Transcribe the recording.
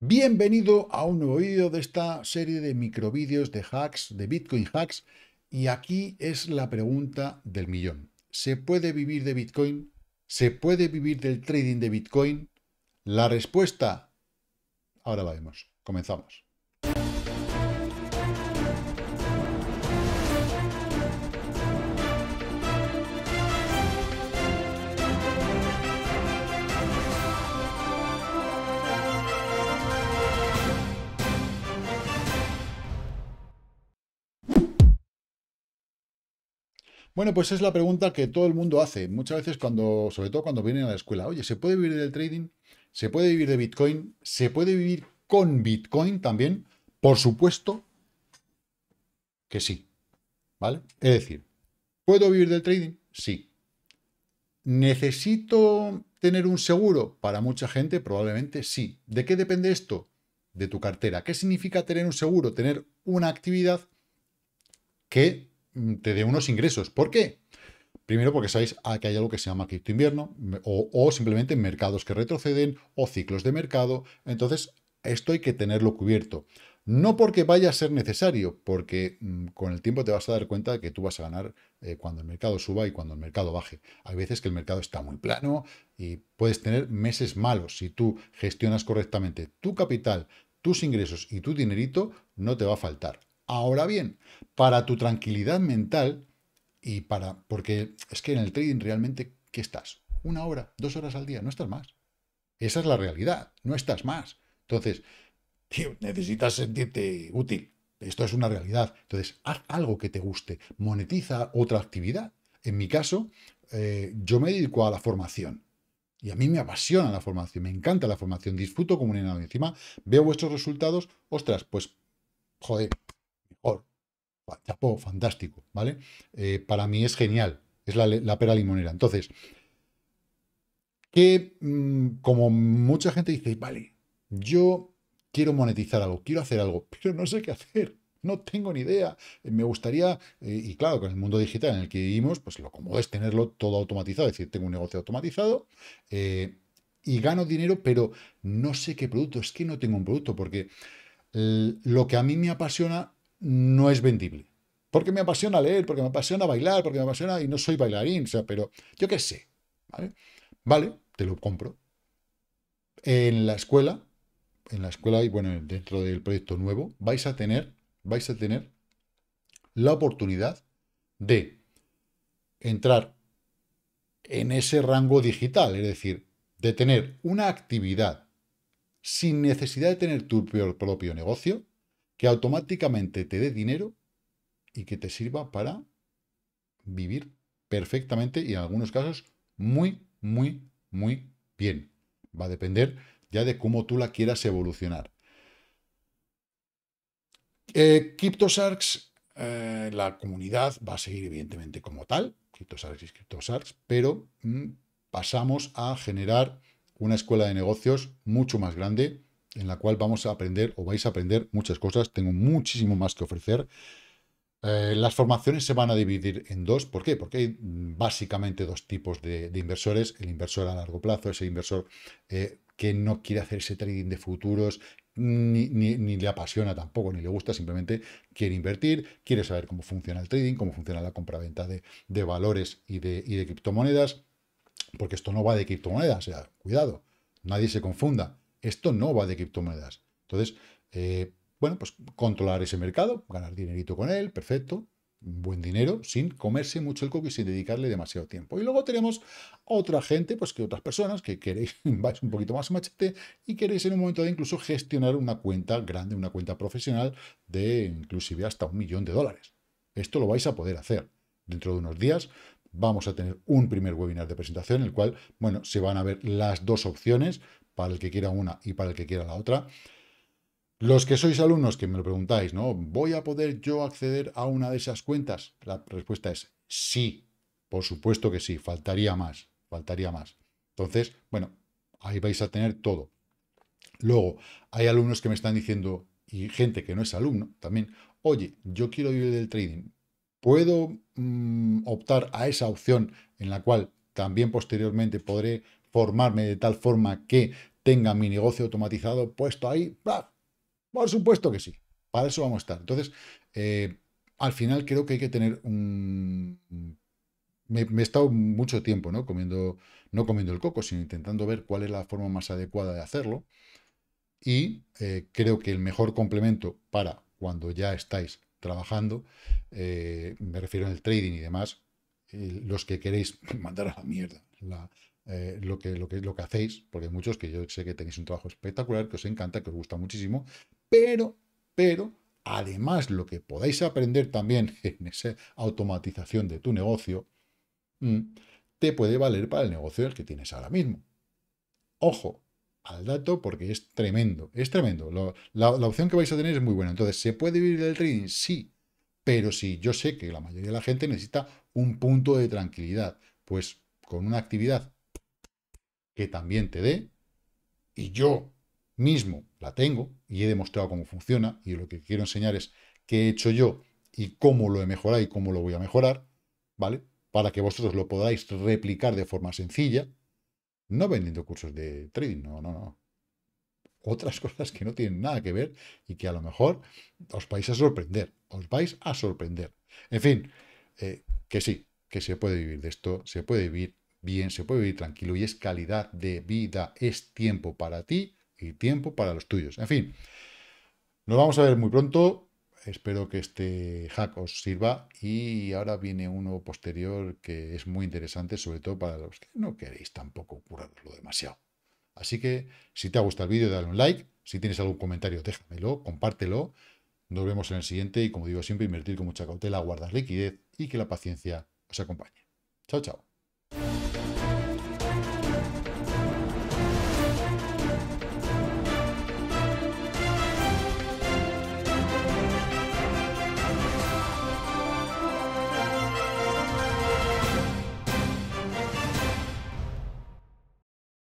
Bienvenido a un nuevo vídeo de esta serie de microvídeos de hacks, de Bitcoin hacks. Y aquí es la pregunta del millón. ¿Se puede vivir de Bitcoin? ¿Se puede vivir del trading de Bitcoin? La respuesta, ahora la vemos. Comenzamos. Bueno, pues es la pregunta que todo el mundo hace, muchas veces cuando, sobre todo cuando vienen a la escuela, oye, ¿se puede vivir del trading? ¿Se puede vivir de Bitcoin? ¿Se puede vivir con Bitcoin también? Por supuesto que sí, ¿vale? Es decir, ¿puedo vivir del trading? Sí. ¿Necesito tener un seguro? Para mucha gente probablemente sí. ¿De qué depende esto? De tu cartera. ¿Qué significa tener un seguro? Tener una actividad que Mm, te dé unos ingresos. ¿Por qué? Primero porque sabéis ah, que hay algo que se llama cripto invierno o, simplemente mercados que retroceden o ciclos de mercado. Entonces, esto hay que tenerlo cubierto. No porque vaya a ser necesario, porque mm, con el tiempo te vas a dar cuenta de que tú vas a ganar eh, cuando el mercado suba y cuando el mercado baje. Hay veces que el mercado está muy plano y puedes tener meses malos. Si tú gestionas correctamente tu capital, tus ingresos y tu dinerito, no te va a faltar. Ahora bien, para tu tranquilidad mental y para... Porque es que en el trading realmente, ¿qué estás? Una hora, dos horas al día, no estás más. Esa es la realidad, no estás más. Entonces, tío, necesitas sentirte útil. Esto es una realidad. Entonces, haz algo que te guste. Monetiza otra actividad. En mi caso, eh, yo me dedico a la formación. Y a mí me apasiona la formación, me encanta la formación, disfruto como un enano. Encima veo vuestros resultados, ostras, pues, joder, mejor, fantástico, ¿vale? Eh, para mí es genial, es la, pera limonera. Entonces, que mm, como mucha gente dice, vale, yo quiero monetizar algo, quiero hacer algo, pero no sé qué hacer, no tengo ni idea, eh, me gustaría, eh, y claro, con el mundo digital en el que vivimos, pues lo cómodo es tenerlo todo automatizado, es decir, tengo un negocio automatizado, y gano dinero, pero no sé qué producto, es que no tengo un producto, porque lo que a mí me apasiona no es vendible. Porque me apasiona leer, porque me apasiona bailar, porque me apasiona y no soy bailarín, o sea, pero yo qué sé. ¿vale? vale, te lo compro. En la escuela, en la escuela y bueno, dentro del proyecto nuevo, vais a tener, vais a tener la oportunidad de entrar en ese rango digital, es decir, de tener una actividad sin necesidad de tener tu propio negocio, que automáticamente te dé dinero y que te sirva para vivir perfectamente y en algunos casos muy, muy, muy bien. Va a depender ya de cómo tú la quieras evolucionar. Eh, eh la comunidad va a seguir evidentemente como tal, CryptoSarks y Cryptosarks, pero mm, pasamos a generar una escuela de negocios mucho más grande, en la cual vamos a aprender o vais a aprender muchas cosas. Tengo muchísimo más que ofrecer. Eh, las formaciones se van a dividir en dos. ¿Por qué? Porque hay mm, básicamente dos tipos de, inversores. El inversor a largo plazo, ese inversor eh, que no quiere hacer ese trading de futuros, ni, le apasiona tampoco, ni le gusta, simplemente quiere invertir, quiere saber cómo funciona el trading, cómo funciona la compraventa de, de valores y de, y de criptomonedas, porque esto no va de criptomonedas, o sea, cuidado, nadie se confunda. Esto no va de criptomonedas. Entonces, eh, bueno, pues controlar ese mercado, ganar dinerito con él, perfecto, buen dinero, sin comerse mucho el coco y sin dedicarle demasiado tiempo. Y luego tenemos otra gente, pues que otras personas que queréis, vais un poquito más machete y queréis en un momento de incluso gestionar una cuenta grande, una cuenta profesional de inclusive hasta un millón de dólares. Esto lo vais a poder hacer. Dentro de unos días vamos a tener un primer webinar de presentación en el cual, bueno, se van a ver las dos opciones para el que quiera una y para el que quiera la otra. Los que sois alumnos que me lo preguntáis, ¿no? ¿Voy a poder yo acceder a una de esas cuentas? La respuesta es sí, por supuesto que sí, faltaría más, faltaría más. Entonces, bueno, ahí vais a tener todo. Luego, hay alumnos que me están diciendo, y gente que no es alumno también, oye, yo quiero vivir del trading, ¿puedo mm, optar a esa opción en la cual también posteriormente podré formarme de tal forma que tenga mi negocio automatizado puesto ahí? ¡Bla! Por supuesto que sí. Para eso vamos a estar. Entonces, eh, al final creo que hay que tener un... Me, he estado mucho tiempo ¿no? Comiendo, no comiendo el coco, sino intentando ver cuál es la forma más adecuada de hacerlo. Y eh, creo que el mejor complemento para cuando ya estáis trabajando, eh, me refiero al trading y demás, los que queréis mandar a la mierda eh, lo, que, lo, que, lo que hacéis, porque muchos que yo sé que tenéis un trabajo espectacular, que os encanta, que os gusta muchísimo, pero, pero, además lo que podáis aprender también en esa automatización de tu negocio, mm, te puede valer para el negocio el que tienes ahora mismo. Ojo al dato porque es tremendo, es tremendo. la, la opción que vais a tener es muy buena. Entonces, ¿se puede vivir el trading? Sí, pero si yo sé que la mayoría de la gente necesita un punto de tranquilidad, pues con una actividad que también te dé, y yo mismo la tengo y he demostrado cómo funciona, y lo que quiero enseñar es qué he hecho yo y cómo lo he mejorado y cómo lo voy a mejorar, ¿vale? Para que vosotros lo podáis replicar de forma sencilla, no vendiendo cursos de trading, no, no, no. Otras cosas que no tienen nada que ver y que a lo mejor os vais a sorprender, os vais a sorprender. En fin, eh, que sí, que se puede vivir de esto, se puede vivir bien, se puede vivir tranquilo y es calidad de vida, es tiempo para ti y tiempo para los tuyos. En fin, nos vamos a ver muy pronto. Espero que este hack os sirva y ahora viene uno posterior que es muy interesante, sobre todo para los que no queréis tampoco curarlo demasiado. Así que si te ha gustado el vídeo, dale un like. Si tienes algún comentario, déjamelo, compártelo. Nos vemos en el siguiente y como digo siempre, invertir con mucha cautela, guardar liquidez y que la paciencia os acompañe. Chao, chao.